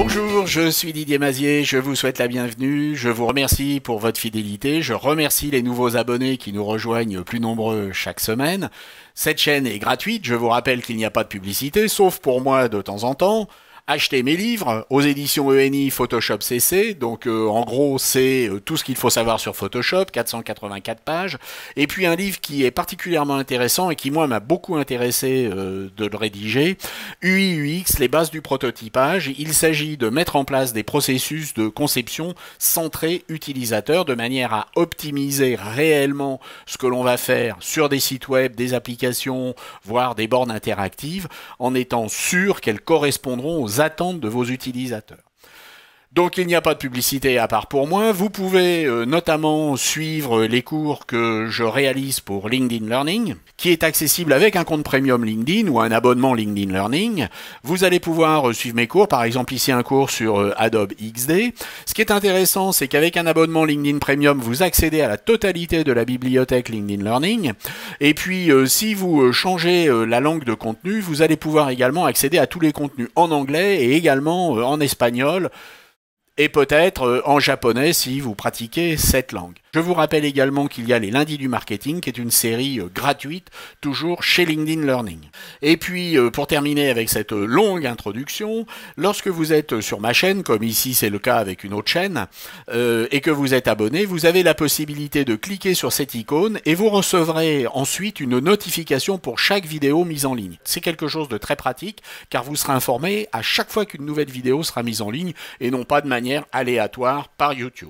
Bonjour, je suis Didier Mazier, je vous souhaite la bienvenue, je vous remercie pour votre fidélité, je remercie les nouveaux abonnés qui nous rejoignent plus nombreux chaque semaine. Cette chaîne est gratuite, je vous rappelle qu'il n'y a pas de publicité, sauf pour moi de temps en temps acheter mes livres aux éditions ENI Photoshop CC. Donc euh, en gros, c'est euh, tout ce qu'il faut savoir sur Photoshop, 484 pages. Et puis un livre qui est particulièrement intéressant et qui moi m'a beaucoup intéressé euh, de le rédiger, UI UX, les bases du prototypage. Il s'agit de mettre en place des processus de conception centrés utilisateurs de manière à optimiser réellement ce que l'on va faire sur des sites web, des applications, voire des bornes interactives en étant sûr qu'elles correspondront aux attentes de vos utilisateurs. Donc il n'y a pas de publicité à part pour moi. Vous pouvez euh, notamment suivre les cours que je réalise pour LinkedIn Learning, qui est accessible avec un compte premium LinkedIn ou un abonnement LinkedIn Learning. Vous allez pouvoir euh, suivre mes cours, par exemple ici un cours sur euh, Adobe XD. Ce qui est intéressant, c'est qu'avec un abonnement LinkedIn Premium, vous accédez à la totalité de la bibliothèque LinkedIn Learning. Et puis si vous changez la langue de contenu, vous allez pouvoir également accéder à tous les contenus en anglais et également en espagnol et peut-être euh, en japonais si vous pratiquez cette langue. Je vous rappelle également qu'il y a les lundis du marketing qui est une série euh, gratuite toujours chez LinkedIn Learning. Et puis euh, pour terminer avec cette longue introduction, lorsque vous êtes sur ma chaîne, comme ici c'est le cas avec une autre chaîne, et que vous êtes abonné, vous avez la possibilité de cliquer sur cette icône et vous recevrez ensuite une notification pour chaque vidéo mise en ligne. C'est quelque chose de très pratique car vous serez informé à chaque fois qu'une nouvelle vidéo sera mise en ligne et non pas de manière aléatoire par YouTube.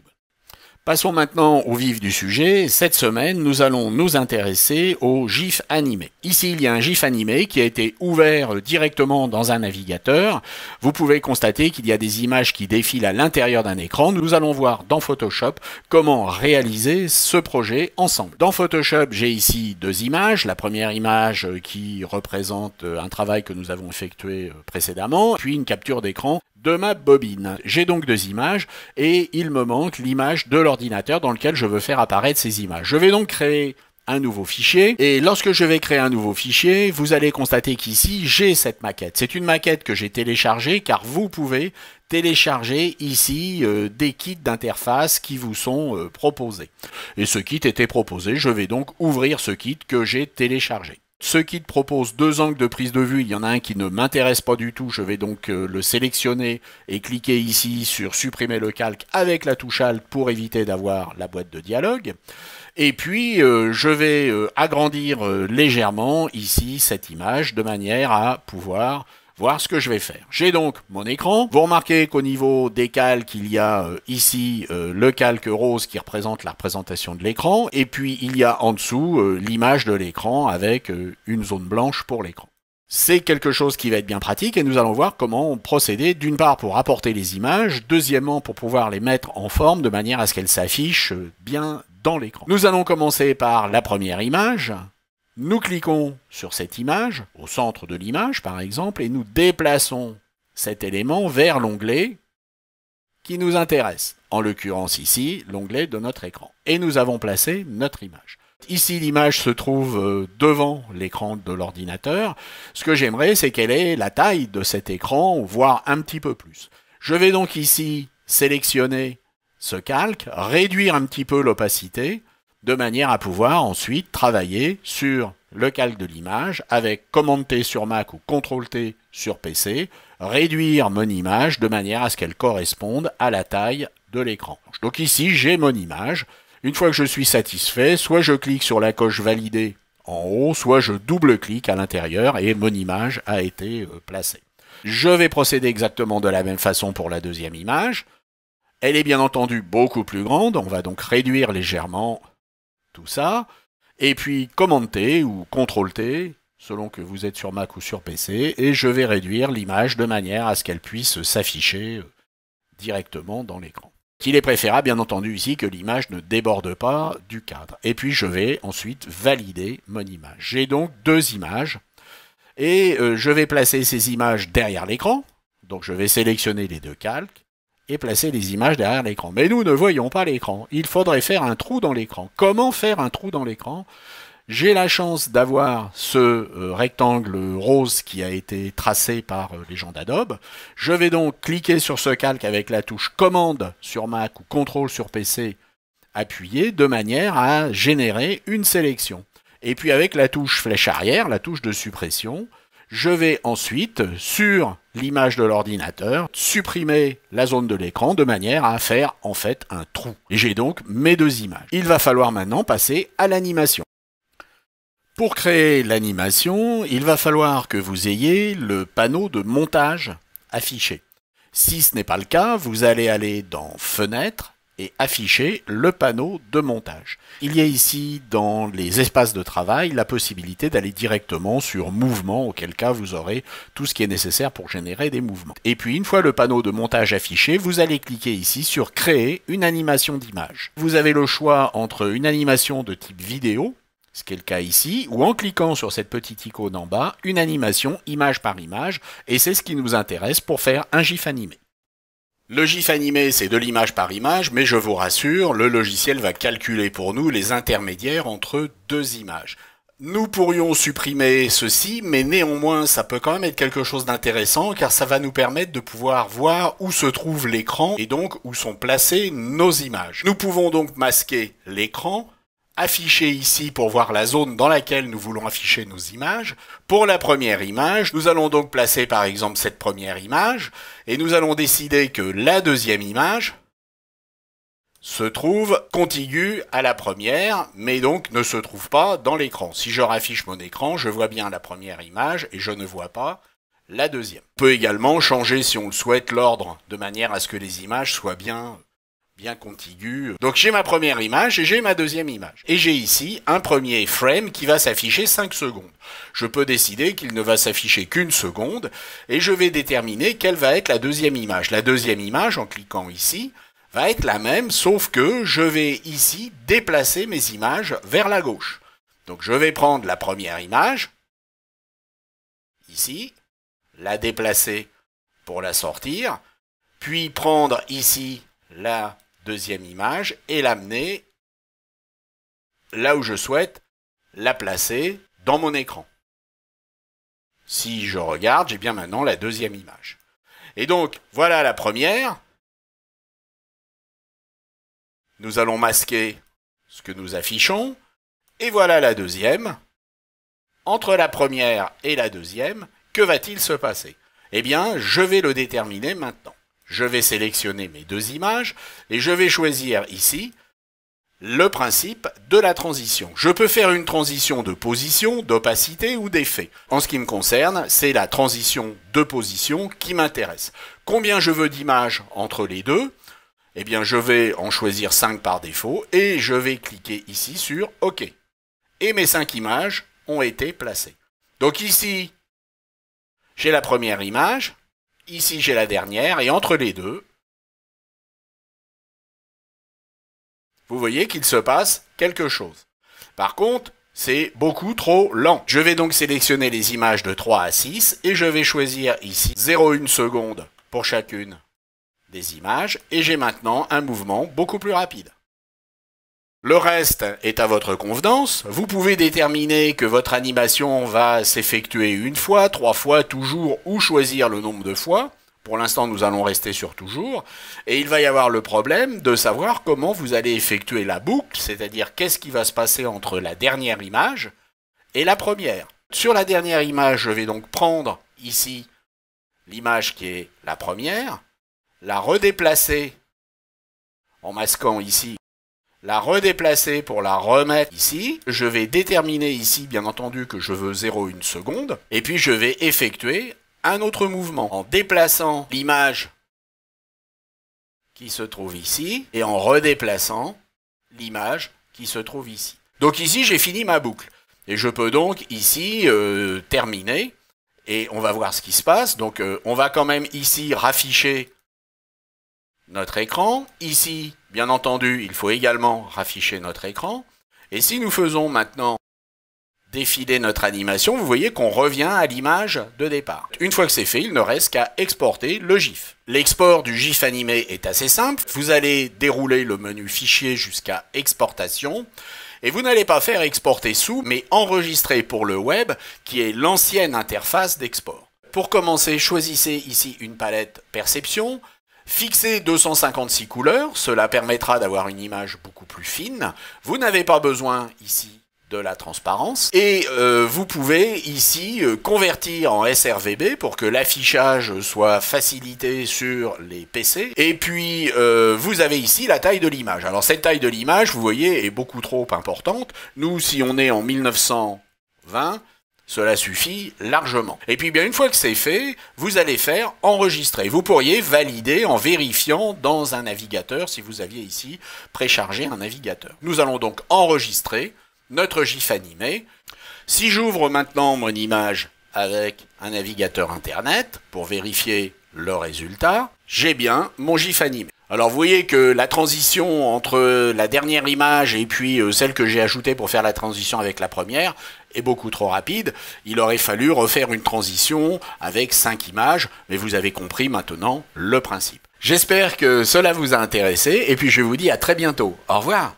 Passons maintenant au vif du sujet. Cette semaine, nous allons nous intéresser aux GIF animés. Ici, il y a un GIF animé qui a été ouvert directement dans un navigateur. Vous pouvez constater qu'il y a des images qui défilent à l'intérieur d'un écran. Nous allons voir dans Photoshop comment réaliser ce projet ensemble. Dans Photoshop, j'ai ici deux images. La première image qui représente un travail que nous avons effectué précédemment, puis une capture d'écran de ma bobine. J'ai donc deux images et il me manque l'image de l'ordinateur dans lequel je veux faire apparaître ces images. Je vais donc créer un nouveau fichier. Et lorsque je vais créer un nouveau fichier, vous allez constater qu'ici, j'ai cette maquette. C'est une maquette que j'ai téléchargée car vous pouvez télécharger ici euh, des kits d'interface qui vous sont euh, proposés. Et ce kit était proposé, je vais donc ouvrir ce kit que j'ai téléchargé. Ce qui te deux angles de prise de vue, il y en a un qui ne m'intéresse pas du tout, je vais donc euh, le sélectionner et cliquer ici sur supprimer le calque avec la touche Alt pour éviter d'avoir la boîte de dialogue. Et puis euh, je vais euh, agrandir légèrement ici cette image de manière à pouvoir voir ce que je vais faire. J'ai donc mon écran. Vous remarquez qu'au niveau des calques, il y a euh, ici euh, le calque rose qui représente la représentation de l'écran, et puis il y a en dessous euh, l'image de l'écran avec une zone blanche pour l'écran. C'est quelque chose qui va être bien pratique et nous allons voir comment procéder d'une part pour apporter les images, deuxièmement pour pouvoir les mettre en forme de manière à ce qu'elles s'affichent bien dans l'écran. Nous allons commencer par la première image nous cliquons sur cette image, au centre de l'image par exemple, et nous déplaçons cet élément vers l'onglet qui nous intéresse. En l'occurrence ici, l'onglet de notre écran. Et nous avons placé notre image. Ici, l'image se trouve euh, devant l'écran de l'ordinateur. Ce que j'aimerais, c'est qu'elle ait la taille de cet écran, voire un petit peu plus. Je vais donc ici sélectionner ce calque, réduire un petit peu l'opacité, de manière à pouvoir ensuite travailler sur le calque de l'image avec Command T sur Mac ou Ctrl T sur PC, réduire mon image de manière à ce qu'elle corresponde à la taille de l'écran. Donc ici, j'ai mon image. Une fois que je suis satisfait, soit je clique sur la coche validée en haut, soit je double-clique à l'intérieur et mon image a été euh, placée. Je vais procéder exactement de la même façon pour la deuxième image. Elle est bien entendu beaucoup plus grande, on va donc réduire légèrement tout ça, et puis Command T ou Ctrl T, selon que vous êtes sur Mac ou sur PC, et je vais réduire l'image de manière à ce qu'elle puisse s'afficher euh, directement dans l'écran. Qu'il est préférable, bien entendu, ici que l'image ne déborde pas du cadre. Et puis je vais ensuite valider mon image. J'ai donc deux images, et euh, je vais placer ces images derrière l'écran. Donc je vais sélectionner les deux calques, et placer les images derrière l'écran. Mais nous ne voyons pas l'écran. Il faudrait faire un trou dans l'écran. Comment faire un trou dans l'écran J'ai la chance d'avoir ce euh, rectangle rose qui a été tracé par euh, les gens d'Adobe. Je vais donc cliquer sur ce calque avec la touche commande sur Mac ou contrôle sur PC appuyé de manière à générer une sélection. Et puis avec la touche flèche arrière, la touche de suppression, je vais ensuite, sur l'image de l'ordinateur, supprimer la zone de l'écran de manière à faire en fait un trou. Et j'ai donc mes deux images. Il va falloir maintenant passer à l'animation. Pour créer l'animation, il va falloir que vous ayez le panneau de montage affiché. Si ce n'est pas le cas, vous allez aller dans Fenêtre, et afficher le panneau de montage. Il y a ici dans les espaces de travail la possibilité d'aller directement sur mouvement, auquel cas vous aurez tout ce qui est nécessaire pour générer des mouvements. Et puis une fois le panneau de montage affiché, vous allez cliquer ici sur créer une animation d'image. Vous avez le choix entre une animation de type vidéo, ce qui est le cas ici, ou en cliquant sur cette petite icône en bas, une animation image par image, et c'est ce qui nous intéresse pour faire un GIF animé. Le GIF animé, c'est de l'image par image, mais je vous rassure, le logiciel va calculer pour nous les intermédiaires entre deux images. Nous pourrions supprimer ceci, mais néanmoins, ça peut quand même être quelque chose d'intéressant, car ça va nous permettre de pouvoir voir où se trouve l'écran et donc où sont placées nos images. Nous pouvons donc masquer l'écran, afficher ici pour voir la zone dans laquelle nous voulons afficher nos images. Pour la première image, nous allons donc placer par exemple cette première image et nous allons décider que la deuxième image se trouve contiguë à la première, mais donc ne se trouve pas dans l'écran. Si je raffiche mon écran, je vois bien la première image et je ne vois pas la deuxième. On peut également changer, si on le souhaite, l'ordre de manière à ce que les images soient bien bien contigu. Donc j'ai ma première image et j'ai ma deuxième image. Et j'ai ici un premier frame qui va s'afficher 5 secondes. Je peux décider qu'il ne va s'afficher qu'une seconde et je vais déterminer quelle va être la deuxième image. La deuxième image, en cliquant ici, va être la même, sauf que je vais ici déplacer mes images vers la gauche. Donc je vais prendre la première image, ici, la déplacer pour la sortir, puis prendre ici la deuxième image et l'amener là où je souhaite la placer dans mon écran. Si je regarde, j'ai bien maintenant la deuxième image. Et donc, voilà la première. Nous allons masquer ce que nous affichons. Et voilà la deuxième. Entre la première et la deuxième, que va-t-il se passer Eh bien, je vais le déterminer maintenant je vais sélectionner mes deux images et je vais choisir ici le principe de la transition. Je peux faire une transition de position, d'opacité ou d'effet. En ce qui me concerne, c'est la transition de position qui m'intéresse. Combien je veux d'images entre les deux Eh bien, je vais en choisir 5 par défaut et je vais cliquer ici sur OK. Et mes cinq images ont été placées. Donc ici, j'ai la première image Ici, j'ai la dernière, et entre les deux, vous voyez qu'il se passe quelque chose. Par contre, c'est beaucoup trop lent. Je vais donc sélectionner les images de 3 à 6 et je vais choisir ici 0,1 seconde pour chacune des images et j'ai maintenant un mouvement beaucoup plus rapide. Le reste est à votre convenance. Vous pouvez déterminer que votre animation va s'effectuer une fois, trois fois, toujours, ou choisir le nombre de fois. Pour l'instant, nous allons rester sur toujours. Et il va y avoir le problème de savoir comment vous allez effectuer la boucle, c'est-à-dire qu'est-ce qui va se passer entre la dernière image et la première. Sur la dernière image, je vais donc prendre ici l'image qui est la première, la redéplacer en masquant ici la redéplacer pour la remettre ici. Je vais déterminer ici, bien entendu, que je veux 0,1 seconde. Et puis, je vais effectuer un autre mouvement en déplaçant l'image qui se trouve ici et en redéplaçant l'image qui se trouve ici. Donc ici, j'ai fini ma boucle. Et je peux donc ici euh, terminer et on va voir ce qui se passe. Donc euh, on va quand même ici rafficher notre écran. Ici, Bien entendu, il faut également rafficher notre écran. Et si nous faisons maintenant défiler notre animation, vous voyez qu'on revient à l'image de départ. Une fois que c'est fait, il ne reste qu'à exporter le GIF. L'export du GIF animé est assez simple. Vous allez dérouler le menu fichier jusqu'à exportation. Et vous n'allez pas faire exporter sous, mais enregistrer pour le web, qui est l'ancienne interface d'export. Pour commencer, choisissez ici une palette perception. Fixer 256 couleurs, cela permettra d'avoir une image beaucoup plus fine. Vous n'avez pas besoin ici de la transparence. Et euh, vous pouvez ici euh, convertir en SRVB pour que l'affichage soit facilité sur les PC. Et puis euh, vous avez ici la taille de l'image. Alors cette taille de l'image, vous voyez, est beaucoup trop importante. Nous, si on est en 1920, cela suffit largement. Et puis bien une fois que c'est fait, vous allez faire enregistrer. Vous pourriez valider en vérifiant dans un navigateur si vous aviez ici préchargé un navigateur. Nous allons donc enregistrer notre GIF animé. Si j'ouvre maintenant mon image avec un navigateur Internet pour vérifier le résultat, j'ai bien mon GIF animé. Alors vous voyez que la transition entre la dernière image et puis euh, celle que j'ai ajoutée pour faire la transition avec la première est beaucoup trop rapide. Il aurait fallu refaire une transition avec 5 images, mais vous avez compris maintenant le principe. J'espère que cela vous a intéressé et puis je vous dis à très bientôt. Au revoir.